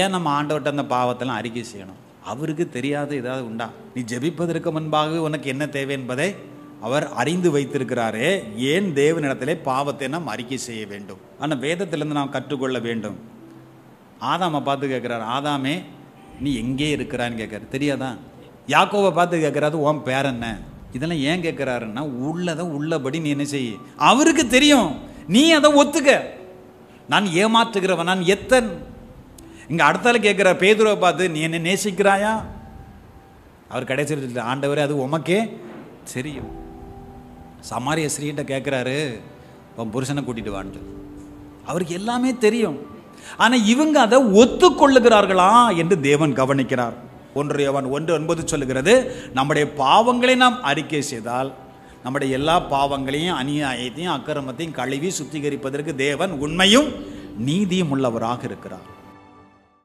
ஏன் நம்ம ஆண்டவர்கிட்ட அந்த பாவத்தெல்லாம் அறிக்கை செய்யணும் அவருக்கு தெரியாத ஏதாவது உண்டா நீ ஜெபிப்பதற்கு முன்பாக உனக்கு என்ன தேவை என்பதை அவர் அறிந்து வைத்திருக்கிறாரே ஏன் தேவனிடத்திலே பாவத்தை நாம் அறிக்கை செய்ய வேண்டும் ஆனால் வேதத்திலிருந்து நாம் கற்றுக்கொள்ள வேண்டும் ஆதாமை பார்த்து கேட்குறாரு ஆதாமே நீ எங்கே இருக்கிறான்னு கேட்குறாரு தெரியாதா யாக்கோவை பார்த்து கேட்குறாரு உன் பேர் என்ன இதெல்லாம் ஏன் கேட்குறாருன்னா உள்ளதை உள்ளபடி நீ என்ன செய் அவருக்கு தெரியும் நீ அதை ஒத்துக்க நான் ஏமாற்றுகிறவன் நான் எத்தன் இங்கே அடுத்தால கேட்குற பேதுருவை பார்த்து நீ என்ன நேசிக்கிறாயா அவர் கடைசியில் சொல்லிட்டு ஆண்டவரே அது உமக்கே தெரியும் சமாரிய ஸ்ரீகிட்ட கேட்குறாரு உன் புருஷனை கூட்டிட்டு வான்னு சொல்லி அவருக்கு எல்லாமே தெரியும் ஆனால் இவங்க அதை ஒத்துக்கொள்ளுகிறார்களா என்று தேவன் கவனிக்கிறார் ஒன்று அவன் ஒன்று ஒன்பது சொல்லுகிறது நம்முடைய பாவங்களை நாம் அறிக்கை செய்தால் நம்முடைய எல்லா பாவங்களையும் அநியாயத்தையும் அக்கிரமத்தையும் கழுவி சுத்திகரிப்பதற்கு தேவன் உண்மையும் நீதியும் உள்ளவராக இருக்கிறார்